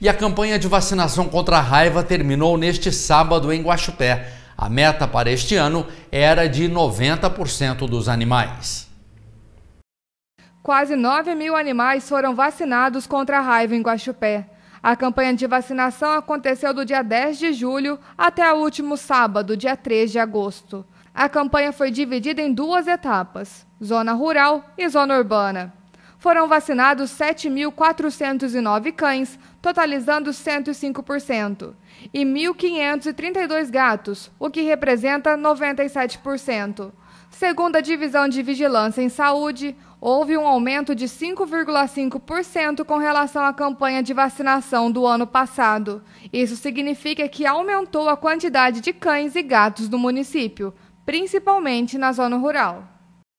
E a campanha de vacinação contra a raiva terminou neste sábado em Guaxupé. A meta para este ano era de 90% dos animais. Quase 9 mil animais foram vacinados contra a raiva em Guaxupé. A campanha de vacinação aconteceu do dia 10 de julho até o último sábado, dia 3 de agosto. A campanha foi dividida em duas etapas: zona rural e zona urbana foram vacinados 7.409 cães, totalizando 105%, e 1.532 gatos, o que representa 97%. Segundo a Divisão de Vigilância em Saúde, houve um aumento de 5,5% com relação à campanha de vacinação do ano passado. Isso significa que aumentou a quantidade de cães e gatos no município, principalmente na zona rural.